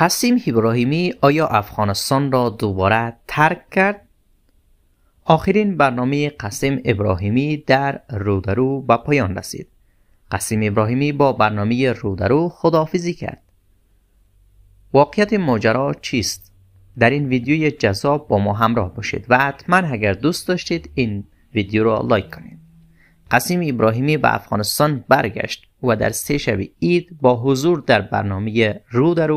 قسیم ابراهیمی آیا افغانستان را دوباره ترک کرد؟ آخرین برنامه قسیم ابراهیمی در رودرو به پایان رسید. قسیم ابراهیمی با برنامه رودرو خدافیزی کرد. واقعیت ماجرا چیست؟ در این ویدیوی جذاب با ما همراه باشید و حتما اگر دوست داشتید این ویدیو را لایک کنید. قسیم ابراهیمی به افغانستان برگشت و در سه شب عید با حضور در برنامه رو در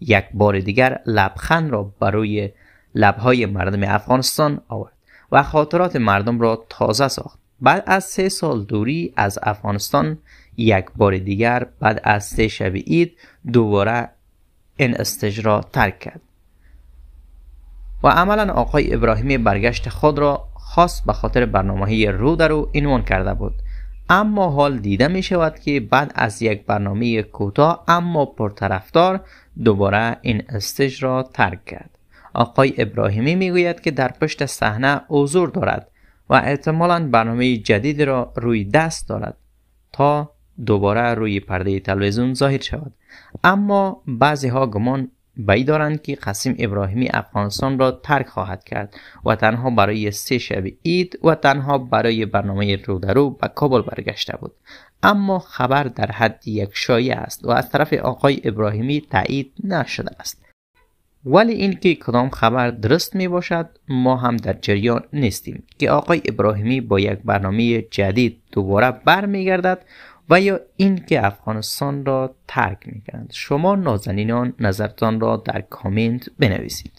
یک بار دیگر لبخند را برای لبهای مردم افغانستان آورد و خاطرات مردم را تازه ساخت بعد از سه سال دوری از افغانستان یک بار دیگر بعد از سه شب عید دوباره این استجرا ترک کرد و عملا آقای ابراهیمی برگشت خود را خاص به خاطر برنامه رو در رو کرده بود اما حال دیده می شود که بعد از یک برنامه کوتاه اما پرطرفدار دوباره این استج را ترک کرد آقای ابراهیمی می گوید که در پشت صحنه حضور دارد و احتمالا برنامه جدید را روی دست دارد تا دوباره روی پرده تلویزیون ظاهر شود اما بعضی ها گمان بعید دارند که قسیم ابراهیمی افغانستان را ترک خواهد کرد و تنها برای سه شب عید و تنها برای برنامه رودرو به کابل برگشته بود اما خبر در حد یک شایعه است و از طرف آقای ابراهیمی تایید نشده است ولی اینکه کدام خبر درست می باشد ما هم در جریان نیستیم که آقای ابراهیمی با یک برنامه جدید دوباره برمیگردد و یا اینکه افغانستان را ترک می شما نازنینان نظرتان را در کامنت بنویسید